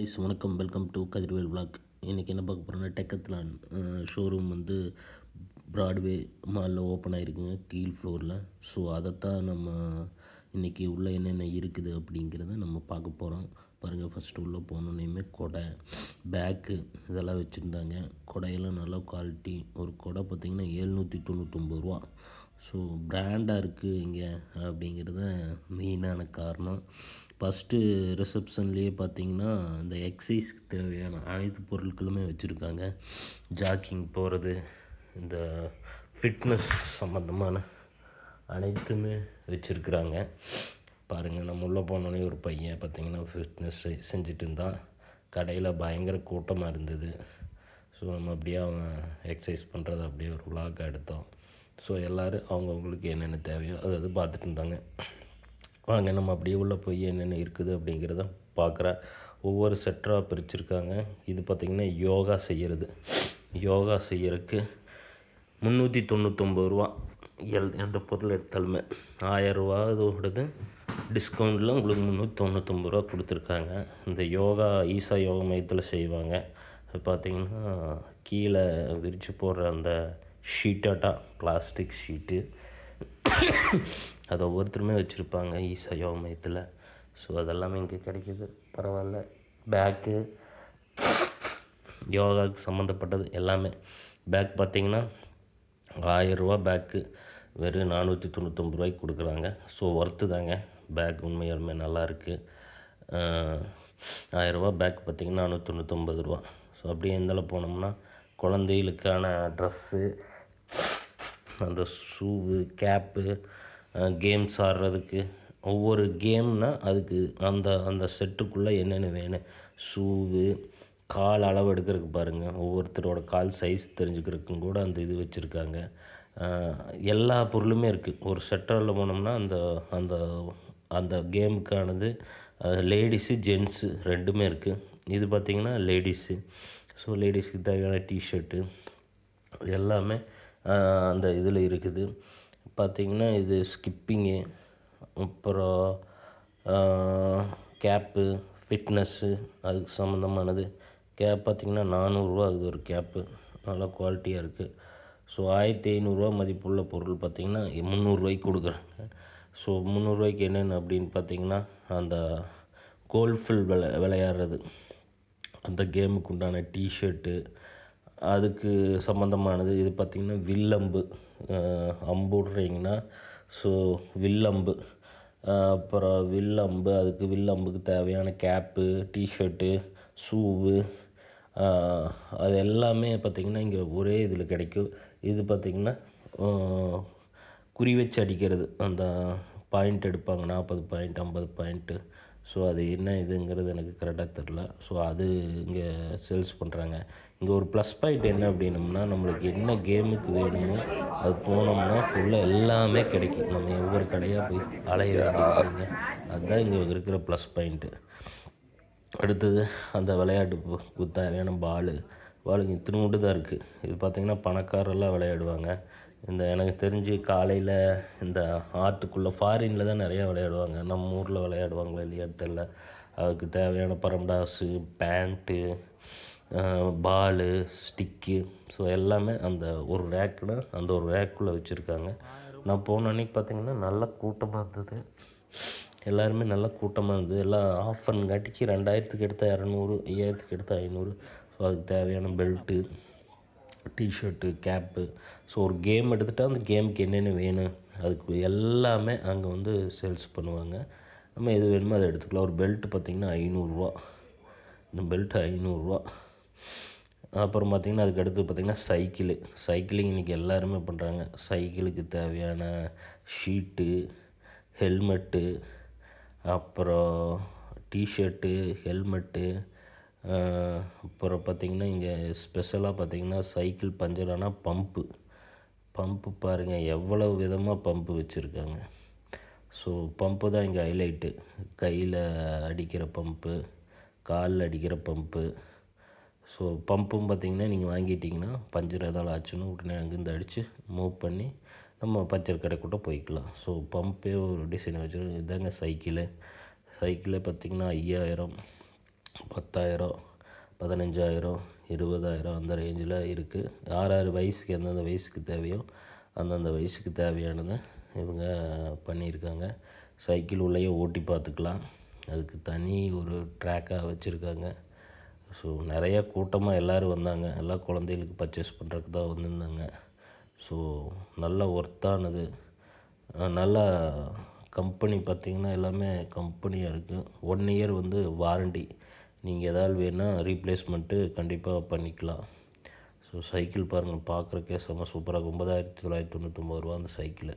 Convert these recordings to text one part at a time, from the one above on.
ice வணக்கம் welcome to Kathirvel vlog இன்றைக்கி என்ன பார்க்க போகிறோன்னா டெக்கத்லான் ஷோரூம் வந்து ப்ராட்வே மாலில் ஓப்பன் ஆகிருக்குங்க கீழ் ஃப்ளோரில் ஸோ அதைத்தான் நம்ம இன்றைக்கி உள்ளே என்னென்ன இருக்குது அப்படிங்கிறத நம்ம பார்க்க போகிறோம் பாருங்கள் ஃபஸ்ட்டு உள்ளே போனோன்னே கொடை பேக்கு இதெல்லாம் வச்சுருந்தாங்க கொடையெல்லாம் நல்லா குவாலிட்டி ஒரு கொடை பார்த்திங்கன்னா ஏழ்நூற்றி தொண்ணூற்றொம்பது ரூபா ஸோ பிராண்டாக இருக்குது இங்கே அப்படிங்கிறத மெயினான காரணம் ஃபஸ்ட்டு ரிசப்ஷன்லேயே பார்த்தீங்கன்னா இந்த எக்ஸசைஸ்க்கு தேவையான அனைத்து பொருட்களுமே வச்சுருக்காங்க ஜாக்கிங் போகிறது இந்த ஃபிட்னஸ் சம்மந்தமான அனைத்துமே வச்சுருக்குறாங்க பாருங்கள் நம்ம உள்ளே போனோடனே ஒரு பையன் பார்த்திங்கன்னா ஃபிட்னஸ் செஞ்சுட்டு இருந்தான் கடையில் பயங்கர கூட்டமாக இருந்தது ஸோ நம்ம அப்படியே அவன் எக்ஸசைஸ் பண்ணுறது அப்படியே ஒரு விளாக் எடுத்தோம் ஸோ எல்லோரும் அவங்கவுங்களுக்கு என்னென்ன தேவையோ அதை பார்த்துட்டு இருந்தாங்க வாங்க நம்ம அப்படியே உள்ளே போய் என்னென்ன இருக்குது அப்படிங்கிறத பார்க்குறேன் ஒவ்வொரு செட்டராக பிரிச்சுருக்காங்க இது பார்த்திங்கன்னா யோகா செய்கிறது யோகா செய்கிறதுக்கு முந்நூற்றி தொண்ணூற்றொம்பது ரூபா எல் எந்த பொருள் எடுத்தாலுமே ஆயரூவா இதோடது டிஸ்கவுண்ட்டில் உங்களுக்கு முந்நூற்றி தொண்ணூற்றொம்பது ரூபா கொடுத்துருக்காங்க இந்த யோகா ஈசா யோகா மையத்தில் செய்வாங்க அது பார்த்திங்கன்னா கீழே விரித்து போடுற அந்த ஷீட்டாட்டா பிளாஸ்டிக் ஷீட்டு அதை ஒவ்வொருத்தருமே வச்சுருப்பாங்க ஈசா யோக மையத்தில் ஸோ அதெல்லாமே இங்கே கிடைக்கிது பரவாயில்ல பேக்கு யோகாவுக்கு சம்மந்தப்பட்டது எல்லாமே பேக் பார்த்திங்கன்னா ஆயிரரூபா பேக்கு வெறும் நானூற்றி தொண்ணூத்தொம்பது ரூபாய்க்கு கொடுக்குறாங்க ஸோ ஒர்த்து தாங்க பேக் உண்மையாலுமே நல்லாயிருக்கு ஆயிரரூபா பேக் பார்த்திங்கன்னா நானூற்றி தொண்ணூத்தொம்பது ரூபா ஸோ அப்படியே எந்தளவு போனோம்னா குழந்தைகளுக்கான ட்ரெஸ்ஸு அந்த ஷூவு கேப்பு கேம்ஸ் ஆடுறதுக்கு ஒவ்வொரு கேம்னால் அதுக்கு அந்த அந்த செட்டுக்குள்ளே என்னென்ன வேணும் ஷூவு கால் அளவு எடுக்கிறதுக்கு பாருங்கள் ஒவ்வொருத்தரோட கால் சைஸ் தெரிஞ்சுக்கிறதுக்கும் கூட அந்த இது வச்சுருக்காங்க எல்லா பொருளுமே இருக்குது ஒரு செட்டரில் போனோம்னா அந்த அந்த அந்த கேமுக்கானது லேடிஸு ஜென்ஸு ரெண்டுமே இருக்குது இது பார்த்திங்கன்னா லேடிஸு ஸோ லேடிஸுக்கு தேவையான டிஷர்ட்டு எல்லாமே அந்த இதில் இருக்குது பார்த்திங்கன்னா இது ஸ்கிப்பிங்கு அப்புறம் கேப்பு ஃபிட்னஸ்ஸு அதுக்கு சம்மந்தமானது கேப் பார்த்திங்கன்னா நானூறுரூவா ஆகுது ஒரு கேப்பு நல்லா குவாலிட்டியாக இருக்குது ஸோ ஆயிரத்தி ஐநூறுரூவா மதிப்புள்ள பொருள் பார்த்திங்கன்னா முந்நூறுரூவாய்க்கு கொடுக்குறாங்க ஸோ முந்நூறுரூவாய்க்கு என்னென்னு அப்படின்னு பார்த்திங்கன்னா அந்த கோல்ஃபில் விளை விளையாடுறது அந்த கேமுக்கு உண்டான டிஷர்ட்டு அதுக்கு சம்மந்தமானது இது பார்த்திங்கன்னா வில்லம்பு அம்புடுறீங்கன்னா ஸோ வில்லம்பு அப்புறம் வில்லம்பு அதுக்கு வில்லம்புக்கு தேவையான கேப்பு டிஷர்ட்டு ஷூவு அது எல்லாமே பார்த்திங்கன்னா இங்கே ஒரே இதில் கிடைக்கும் இது பார்த்திங்கன்னா குறி வச்சு அடிக்கிறது அந்த பாயிண்ட் எடுப்பாங்க நாற்பது பாயிண்ட் ஐம்பது பாயிண்ட்டு ஸோ அது என்ன இதுங்கிறது எனக்கு கரெக்டாக தெரில ஸோ அது இங்கே சேல்ஸ் பண்ணுறாங்க இங்கே ஒரு ப்ளஸ் பாயிண்ட் என்ன அப்படின்னம்னா நம்மளுக்கு என்ன கேமுக்கு வேணுமோ அது போனோம்னா உள்ளே எல்லாமே கிடைக்கும் நம்ம ஒவ்வொரு கடையாக போய் அலைய வேண்டியதுங்க அதுதான் இங்கே இருக்கிற ப்ளஸ் பாயிண்ட்டு அடுத்தது அந்த விளையாட்டு வேணும் பாலு பால் இத்தனை மட்டும் தான் இருக்குது இது பார்த்திங்கன்னா பணக்காரெல்லாம் விளையாடுவாங்க இந்த எனக்கு தெரிஞ்சு காலையில் இந்த ஆற்றுக்குள்ளே ஃபாரினில் தான் நிறையா விளையாடுவாங்க நம்ம ஊரில் விளையாடுவாங்களோ இல்லையா தெரில அதுக்கு தேவையான பரம்டாஸு பேண்ட்டு பாலு ஸ்டிக்கு ஸோ எல்லாமே அந்த ஒரு ரேக்கில் அந்த ஒரு ரேக்குள்ளே வச்சுருக்காங்க நான் போன அன்றைக்கி பார்த்திங்கன்னா நல்லா கூட்டமாக இருந்தது எல்லாருமே நல்லா கூட்டமாக இருந்தது எல்லாம் காட்டிக்கு ரெண்டாயிரத்துக்கு எடுத்தால் இரநூறு ஐயாயிரத்துக்கு எடுத்தால் ஐநூறு ஸோ அதுக்கு தேவையான பெல்ட்டு டிஷர்ட்டு கேப்பு ஸோ ஒரு கேம் எடுத்துகிட்டால் அந்த கேமுக்கு என்னென்ன வேணும் அதுக்கு எல்லாமே அங்கே வந்து சேல்ஸ் பண்ணுவாங்க நம்ம எது வேணுமோ அதை எடுத்துக்கலாம் ஒரு பெல்ட்டு பார்த்திங்கன்னா ஐநூறுரூவா இந்த பெல்ட்டு ஐநூறுரூவா அப்புறம் பார்த்திங்கன்னா அதுக்கு அடுத்து பார்த்திங்கன்னா சைக்கிள் சைக்கிளிங் இன்றைக்கி எல்லாருமே பண்ணுறாங்க சைக்கிளுக்கு தேவையான ஷீட்டு ஹெல்மெட்டு அப்புறம் டிஷர்ட்டு ஹெல்மெட்டு அப்புறம் பார்த்திங்கன்னா இங்கே ஸ்பெஷலாக பார்த்திங்கன்னா சைக்கிள் பஞ்சர் ஆனால் பம்பு பம்பு பாருங்கள் எவ்வளவு விதமாக பம்பு வச்சுருக்காங்க ஸோ பம்பு தான் இங்கே ஹைலைட்டு கையில் அடிக்கிற பம்பு காலில் அடிக்கிற பம்பு ஸோ பம்பும் பார்த்திங்கன்னா நீங்கள் வாங்கிட்டிங்கன்னா பஞ்சர் ஏதாவது ஆச்சுன்னு உடனே அங்கேருந்து அடித்து மூவ் பண்ணி நம்ம பஞ்சர் கடைக்கூட்ட போய்க்கலாம் ஸோ பம்பே ஒரு டிசைன் வச்சுருக்கோம் இதாங்க சைக்கிளு சைக்கிளே பார்த்திங்கன்னா ஐயாயிரம் பத்தாயிரம் பதினஞ்சாயிரம் இருபதாயிரம் அந்த ரேஞ்சில் இருக்குது யார் யார் வயசுக்கு எந்தெந்த வயசுக்கு தேவையோ அந்தந்த வயசுக்கு தேவையானதை இவங்க பண்ணியிருக்காங்க சைக்கிள் உள்ளேயே ஓட்டி பார்த்துக்கலாம் அதுக்கு தனி ஒரு ட்ராக்காக வச்சுருக்காங்க ஸோ நிறைய கூட்டமாக எல்லோரும் வந்தாங்க எல்லா குழந்தைகளுக்கு பர்ச்சேஸ் பண்ணுறதுக்கு தான் வந்திருந்தாங்க ஸோ நல்ல ஒர்த்தானது நல்லா கம்பெனி பார்த்திங்கன்னா எல்லாமே கம்பெனியாக இருக்குது ஒன் இயர் வந்து வாரண்டி நீங்கள் எதாவது வேணால் ரீப்ளேஸ்மெண்ட்டு கண்டிப்பாக பண்ணிக்கலாம் ஸோ சைக்கிள் பாருங்கள் பார்க்குறக்கே செம்ம சூப்பராக ஒம்பதாயிரத்தி தொள்ளாயிரத்தி தொண்ணூற்றொம்பது ரூபா அந்த சைக்கிள்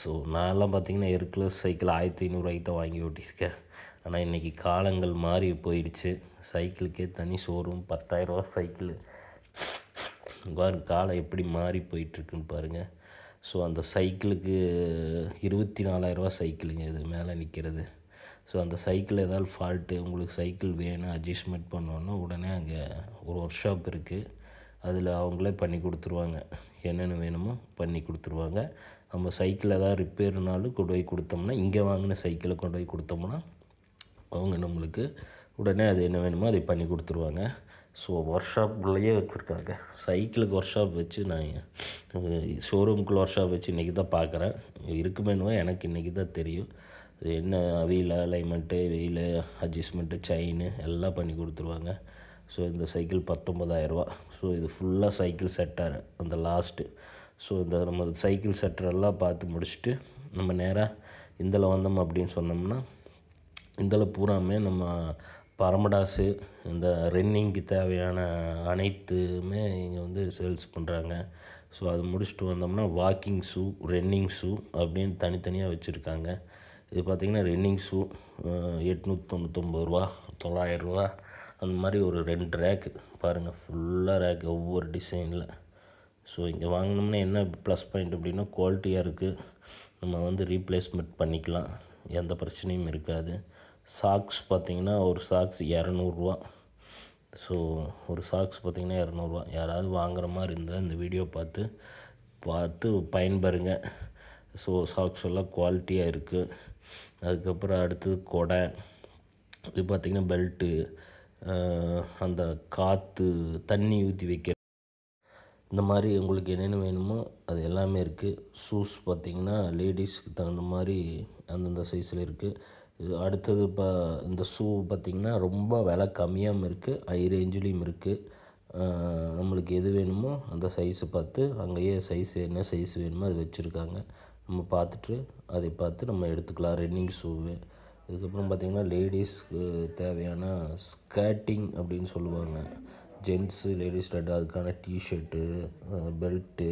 ஸோ நான்லாம் பார்த்திங்கன்னா எர்க்லஸ் சைக்கிள் ஆயிரத்தி ஐநூறுரூவாய்க்கு தான் வாங்கி ஓட்டியிருக்கேன் ஆனால் இன்றைக்கி காலங்கள் மாறி போயிடுச்சு சைக்கிளுக்கே தனி ஷோரூம் பத்தாயிரரூவா சைக்கிள் பாருங்க காலம் எப்படி மாறி போயிட்டுருக்குன்னு பாருங்கள் ஸோ அந்த சைக்கிளுக்கு இருபத்தி நாலாயிரரூவா சைக்கிளுங்க இது மேலே நிற்கிறது ஸோ அந்த சைக்கிள் ஏதாவது ஃபால்ட்டு உங்களுக்கு சைக்கிள் வேணும் அட்ஜஸ்ட்மெண்ட் பண்ணோன்னா உடனே அங்கே ஒரு ஒர்க் ஷாப் இருக்குது அதில் அவங்களே பண்ணி கொடுத்துருவாங்க என்னென்ன வேணுமோ பண்ணி கொடுத்துருவாங்க நம்ம சைக்கிள் ஏதாவது ரிப்பேர்னாலும் கொண்டு போய் கொடுத்தோம்னா இங்கே வாங்கின சைக்கிளை கொண்டு போய் கொடுத்தோம்னா அவங்க நம்மளுக்கு உடனே அது என்ன வேணுமோ அதை பண்ணி கொடுத்துருவாங்க ஸோ ஒர்க் ஷாப்லையே வச்சுருக்காங்க சைக்கிளுக்கு ஒர்க் ஷாப் வச்சு நான் ஷோரூமுக்குள்ளே ஒர்க் ஷாப் வச்சு இன்றைக்கி தான் பார்க்குறேன் இருக்குமேனுவோ எனக்கு இன்றைக்கி தான் தெரியும் இது என்ன wheel alignment wheel adjustment chain எல்லாம் பண்ணி கொடுத்துருவாங்க ஸோ இந்த சைக்கிள் பத்தொம்பதாயிரரூபா ஸோ இது ஃபுல்லாக சைக்கிள் செட்டார் அந்த லாஸ்ட்டு ஸோ இந்த நம்ம சைக்கிள் செட்டரெல்லாம் பார்த்து முடிச்சுட்டு நம்ம நேராக இந்தில் வந்தோம் அப்படின்னு சொன்னோம்னா இந்தில் பூராமே நம்ம பரமடாஸு இந்த ரன்னிங்க்கு தேவையான அனைத்துமே இங்கே வந்து சேல்ஸ் பண்ணுறாங்க ஸோ அது முடிச்சுட்டு வந்தோம்னா வாக்கிங் ஷூ ரன்னிங் ஷூ அப்படின்னு தனித்தனியாக வச்சுருக்காங்க இது பார்த்திங்கன்னா ரன்னிங் ஷூ எட்நூற்றி தொண்ணூத்தொம்பது ரூபா தொள்ளாயிரரூவா அந்த மாதிரி ஒரு ரெண்டு ரேக்கு பாருங்கள் ஃபுல்லாக ரேக்கு ஒவ்வொரு டிசைனில் ஸோ இங்கே வாங்கினோம்னா என்ன ப்ளஸ் பாயிண்ட் அப்படின்னா குவாலிட்டியாக இருக்குது நம்ம வந்து ரீப்ளேஸ்மெண்ட் பண்ணிக்கலாம் எந்த பிரச்சனையும் இருக்காது சாக்ஸ் பார்த்திங்கன்னா ஒரு சாக்ஸ் இரநூறுவா ஸோ ஒரு சாக்ஸ் பார்த்திங்கன்னா இரநூறுவா யாராவது வாங்குகிற மாதிரி இருந்தால் இந்த வீடியோ பார்த்து பார்த்து பயன்பெறுங்க ஸோ சாக்ஸ் எல்லாம் குவாலிட்டியாக இருக்குது அதுக்கப்புறம் அடுத்தது கொடை இது பார்த்திங்கன்னா பெல்ட்டு அந்த காற்று தண்ணி ஊற்றி வைக்க இந்த மாதிரி உங்களுக்கு என்னென்ன வேணுமோ அது எல்லாமே இருக்குது ஷூஸ் பார்த்திங்கன்னா லேடிஸ்க்கு தகுந்த மாதிரி அந்தந்த சைஸில் இருக்குது அடுத்தது இப்போ இந்த ஷூ பார்த்திங்கன்னா ரொம்ப விலை கம்மியாகவும் இருக்குது ஹை ரேஞ்சிலையும் இருக்குது நம்மளுக்கு எது வேணுமோ அந்த சைஸை பார்த்து அங்கேயே சைஸ் என்ன சைஸ் வேணுமோ அது வச்சுருக்காங்க நம்ம பார்த்துட்டு அதை பார்த்து நம்ம எடுத்துக்கலாம் ரன்னிங் ஷூவு இதுக்கப்புறம் பார்த்திங்கன்னா லேடிஸ்க்கு தேவையான ஸ்கேட்டிங் அப்படின்னு சொல்லுவாங்க ஜென்ஸு லேடிஸ் ரெண்டு அதுக்கான டிஷர்ட்டு பெல்ட்டு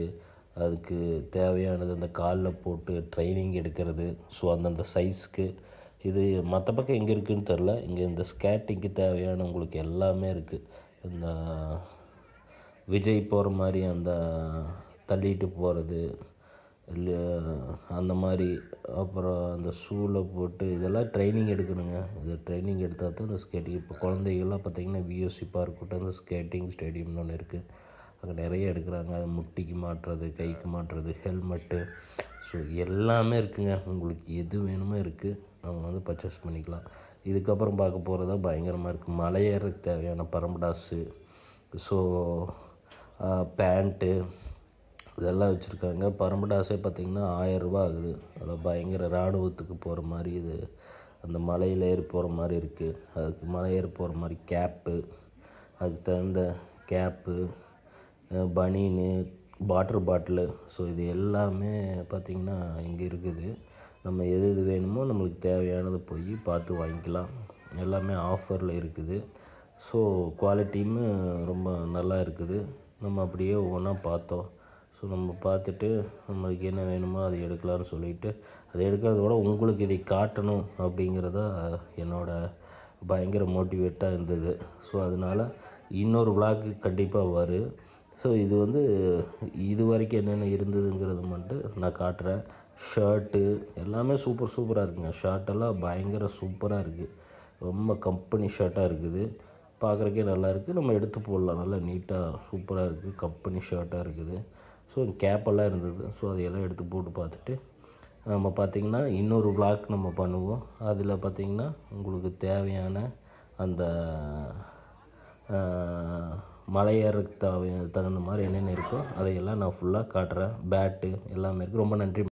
அதுக்கு தேவையானது அந்த காலில் போட்டு ட்ரைனிங் எடுக்கிறது ஸோ அந்தந்த சைஸ்க்கு இது மற்ற பக்கம் எங்கே இருக்குதுன்னு தெரில இங்கே இந்த ஸ்கேட்டிங்க்கு தேவையான உங்களுக்கு எல்லாமே இருக்குது இந்த விஜய் போகிற மாதிரி அந்த தள்ளிட்டு போகிறது அந்த மாதிரி அப்புறம் அந்த ஷூவில் போட்டு இதெல்லாம் ட்ரைனிங் எடுக்கணுங்க இது ட்ரைனிங் எடுத்தால் தான் இந்த ஸ்கேட்டிங் இப்போ குழந்தைகள்லாம் பார்த்திங்கன்னா விஎஸ்சி இருக்கட்டும் அந்த ஸ்கேட்டிங் ஸ்டேடியம்னு ஒன்று இருக்குது அங்கே நிறைய எடுக்கிறாங்க அது முட்டிக்கு மாட்டுறது கைக்கு மாட்டுறது ஹெல்மெட்டு ஸோ எல்லாமே இருக்குங்க உங்களுக்கு எது வேணுமோ இருக்குது நம்ம வந்து பர்ச்சேஸ் பண்ணிக்கலாம் இதுக்கப்புறம் பார்க்க தான் பயங்கரமாக இருக்குது மலையேறதுக்கு தேவையான பரம்படாஸு ஸோ பேண்ட்டு இதெல்லாம் வச்சுருக்காங்க பரம்பு டாஸே பார்த்திங்கன்னா ஆயரூபா ஆகுது அதில் பயங்கர இராணுவத்துக்கு போகிற மாதிரி இது அந்த மலையில் ஏறி போகிற மாதிரி இருக்குது அதுக்கு மலை ஏறி போகிற மாதிரி கேப்பு அதுக்கு தகுந்த கேப்பு பனீனு வாட்டர் பாட்டிலு ஸோ இது எல்லாமே பார்த்திங்கன்னா இங்கே இருக்குது நம்ம எது எது வேணுமோ நம்மளுக்கு தேவையானதை போய் பார்த்து வாங்கிக்கலாம் எல்லாமே ஆஃபரில் இருக்குது ஸோ குவாலிட்டியும் ரொம்ப நல்லா இருக்குது நம்ம அப்படியே ஒவ்வொன்றா பார்த்தோம் ஸோ நம்ம பார்த்துட்டு நம்மளுக்கு என்ன வேணுமோ அதை எடுக்கலாம்னு சொல்லிவிட்டு அதை எடுக்கிறத விட உங்களுக்கு இதை காட்டணும் அப்படிங்கிறதா என்னோடய பயங்கர மோட்டிவேட்டாக இருந்தது ஸோ அதனால் இன்னொரு விளாக்கு கண்டிப்பாக வரும் ஸோ இது வந்து இது வரைக்கும் என்னென்ன இருந்ததுங்கிறது மட்டும் நான் காட்டுறேன் ஷர்ட்டு எல்லாமே சூப்பர் சூப்பராக இருக்குங்க ஷர்ட்டெல்லாம் பயங்கர சூப்பராக இருக்குது ரொம்ப கம்பெனி ஷர்ட்டாக இருக்குது பார்க்குறக்கே நல்லா இருக்குது நம்ம எடுத்து போடலாம் நல்லா நீட்டாக சூப்பராக இருக்குது கம்பெனி ஷர்ட்டாக இருக்குது ஸோ கேப்பெல்லாம் இருந்தது ஸோ அதையெல்லாம் எடுத்து போட்டு பார்த்துட்டு நம்ம பார்த்திங்கன்னா இன்னொரு பிளாக் நம்ம பண்ணுவோம் அதில் பார்த்திங்கன்னா உங்களுக்கு தேவையான அந்த மலையேறதுக்கு தேவை தகுந்த மாதிரி என்னென்ன இருக்கோ அதையெல்லாம் நான் ஃபுல்லாக காட்டுறேன் பேட்டு எல்லாமே இருக்குது ரொம்ப நன்றி